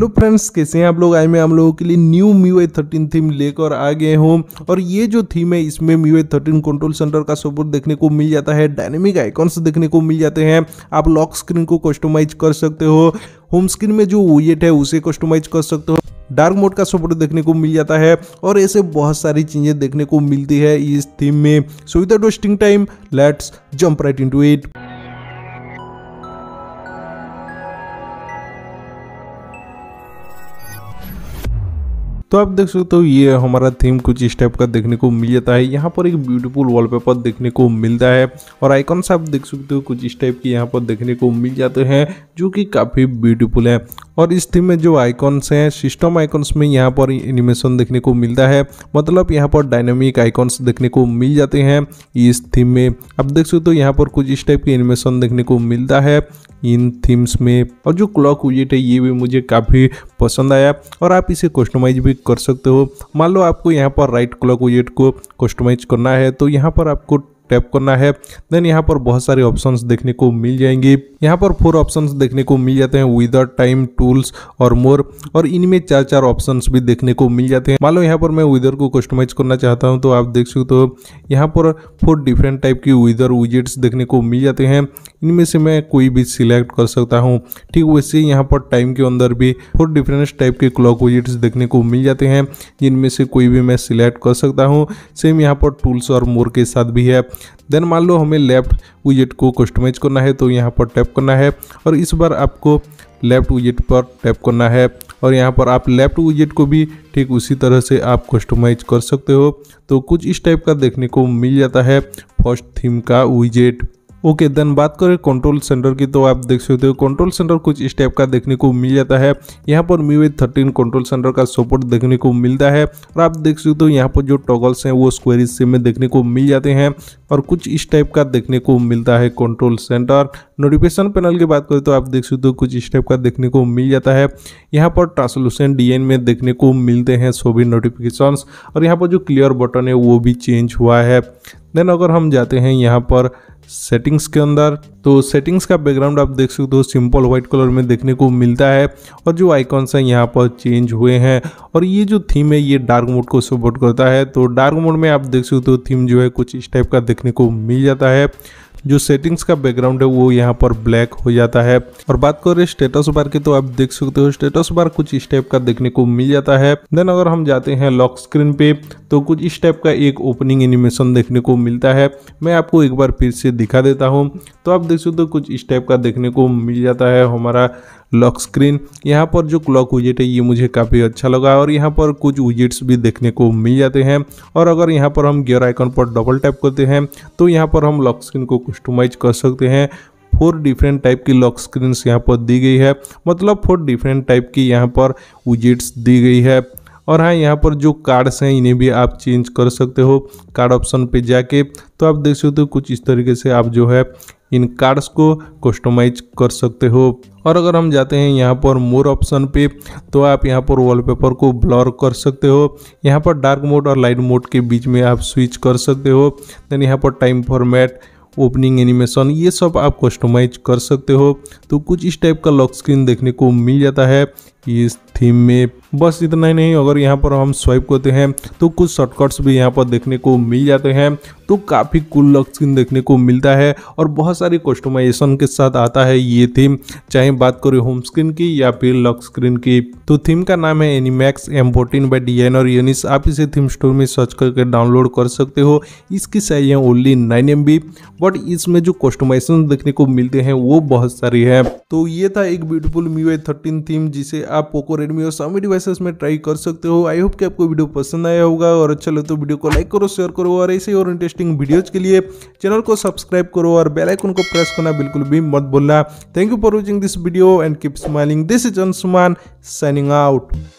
hello friends कैसे हैं आप लोग आए मैं आप लोगों के लिए new MIUI thirteen theme लेकर आ गए हूँ और ये जो थीम है इसमें MIUI thirteen control centre का सपोर्ट देखने को मिल जाता है डायनेमिक आइकॉन्स देखने को मिल जाते हैं आप लॉक स्क्रीन को कस्टमाइज कर सकते हो होम स्क्रीन में जो वेट है उसे कस्टमाइज कर सकते हो डार्क मोड का सपोर्ट देखने को मिल जाता है और ऐसे बहुत सारी चीज़ें देखने को मिलती है इस थीम में so without wasting time let's jump right into it तो आप देख सकते हो ये हमारा थीम कुछ इस टाइप का देखने को मिल जाता है यहाँ पर एक ब्यूटीफुल वॉलपेपर देखने को मिलता है और आइकॉन्स आप देख सकते हो कुछ इस टाइप के यहाँ पर देखने को मिल जाते हैं जो कि काफ़ी ब्यूटीफुल है और इस थीम में जो आइकॉन्स हैं सिस्टम आइकॉन्स में यहाँ पर एनिमेशन देखने को मिलता है मतलब यहाँ पर डायनेमिक आइकॉन्स देखने को मिल जाते हैं इस थीम में आप देख सकते हो यहाँ पर कुछ इस टाइप की एनिमेशन देखने को मिलता है इन थीम्स में और जो क्लॉक विजेट है ये भी मुझे काफ़ी पसंद आया और आप इसे कस्टमाइज भी कर सकते हो मान लो आपको यहाँ पर राइट क्लॉक विजेट को कस्टमाइज करना है तो यहाँ पर आपको टैप करना है देन यहाँ पर बहुत सारे ऑप्शन देखने को मिल जाएंगे यहाँ पर फोर ऑप्शन देखने को मिल जाते हैं विदर टाइम टूल्स और मोर और इनमें चार चार ऑप्शन भी देखने को मिल जाते हैं मान लो यहाँ पर मैं विदर को कस्टमाइज करना चाहता हूँ तो आप देख सकते हो यहाँ पर फोर डिफरेंट टाइप की विदर विजिट्स देखने को मिल जाते हैं इनमें से मैं कोई भी सिलेक्ट कर सकता हूँ ठीक वैसे यहाँ पर टाइम के अंदर भी फोर डिफरेंट टाइप के क्लॉक विजिट्स देखने को मिल जाते हैं जिनमें से कोई भी मैं सिलेक्ट कर सकता हूँ सेम यहाँ पर टूल्स और मोर के साथ भी है देन मान लो हमें लेफ्ट विजेट को कस्टमाइज करना है तो यहाँ पर टैप करना है और इस बार आपको लेफ्ट विजेट पर टैप करना है और यहाँ पर आप लेफ्ट विजेट को भी ठीक उसी तरह से आप कस्टमाइज कर सकते हो तो कुछ इस टाइप का देखने को मिल जाता है फर्स्ट थीम का विजेट ओके देन बात करें कंट्रोल सेंटर की तो आप देख सकते हो कंट्रोल सेंटर कुछ इस टाइप का देखने को मिल जाता है यहाँ पर MIUI thirteen control centre का सपोर्ट देखने को मिलता है और आप देख सकते हो यहाँ पर जो टॉगल्स हैं वो स्क्वेरिज सेम में देखने को मिल जाते हैं और कुछ इस टाइप का देखने को मिलता है कंट्रोल सेंटर नोटिफिकेशन पैनल की बात करें तो आप देख सकते हो कुछ इस टाइप का देखने को मिल जाता है यहाँ पर ट्रांसलूसेंट डी में देखने को मिलते हैं सभी नोटिफिकेशन और यहाँ पर जो क्लियर बटन है वो भी चेंज हुआ है देन अगर हम जाते हैं यहाँ पर सेटिंग्स के अंदर तो सेटिंग्स का बैकग्राउंड आप देख सकते हो सिंपल व्हाइट कलर में देखने को मिलता है और जो आइकॉन्स हैं यहाँ पर चेंज हुए हैं और ये जो थीम है ये डार्क मोड को सपोर्ट करता है तो डार्क मोड में आप देख सकते हो थीम जो है कुछ इस टाइप का देखने को मिल जाता है जो सेटिंग्स का बैकग्राउंड है वो यहाँ पर ब्लैक हो जाता है और बात करें स्टेटस बार की तो आप देख सकते हो स्टेटस बार कुछ इस टाइप का देखने को मिल जाता है देन अगर हम जाते हैं लॉक स्क्रीन पे तो कुछ इस टाइप का एक ओपनिंग एनिमेशन देखने को मिलता है मैं आपको एक बार फिर से दिखा देता हूँ तो आप देख सकते हो कुछ इस टाइप का देखने को मिल जाता है हमारा लॉक स्क्रीन यहाँ पर जो क्लॉक विजेट है ये मुझे काफ़ी अच्छा लगा और यहाँ पर कुछ विजेट्स भी देखने को मिल जाते हैं और अगर यहाँ पर हम गियर आइकन पर डबल टैप करते हैं तो यहाँ पर हम लॉक स्क्रीन को कस्टमाइज कर सकते हैं फोर डिफरेंट टाइप की लॉक स्क्रीन्स यहाँ पर दी गई है मतलब फोर डिफरेंट टाइप की यहाँ पर विजिट्स दी गई है और हाँ यहाँ पर जो कार्ड्स हैं इन्हें भी आप चेंज कर सकते हो कार्ड ऑप्शन पे जाके तो आप देख सकते हो कुछ इस तरीके से आप जो है इन कार्ड्स को कस्टमाइज कर सकते हो और अगर हम जाते हैं यहाँ पर मोर ऑप्शन पे तो आप यहाँ पर वॉलपेपर को ब्लर कर सकते हो यहाँ पर डार्क मोड और लाइट मोड के बीच में आप स्विच कर सकते हो देन यहाँ पर टाइम फॉर्मेट ओपनिंग एनिमेशन ये सब आप कस्टमाइज कर सकते हो तो कुछ इस टाइप का लॉक स्क्रीन देखने को मिल जाता है इस थीम में बस इतना ही नहीं अगर यहाँ पर हम स्वाइप करते हैं तो कुछ शॉर्टकट्स भी यहाँ पर देखने को मिल जाते हैं तो काफ़ी कुल लग स्किन देखने को मिलता है और बहुत सारी कस्टमाइजेशन के साथ आता है ये थीम चाहे बात करें होम स्क्रीन की या फिर लक स्क्रीन की तो थीम का नाम है Animax M fourteen by designer यूनिस आप इसे थीम स्टोर में सर्च करके डाउनलोड कर सकते हो इसकी साइज है ओनली नाइन एम बी बट इसमें जो कस्टमाइजेशन देखने को मिलते हैं वो बहुत सारी है तो ये था एक beautiful MIUI thirteen theme जिसे आप पोको रेडमी और सामी डिवाइस क्लासेस में ट्राई कर सकते हो आई होप कि आपको वीडियो पसंद आया होगा और अच्छा लगे तो वीडियो को लाइक करो शेयर करो और ऐसे और इंटरेस्टिंग वीडियोज के लिए चैनल को सब्सक्राइब करो और बेलाइकन को प्रेस करना बिल्कुल भी मत भूलना thank you for watching this video and keep smiling this is Anshuman signing out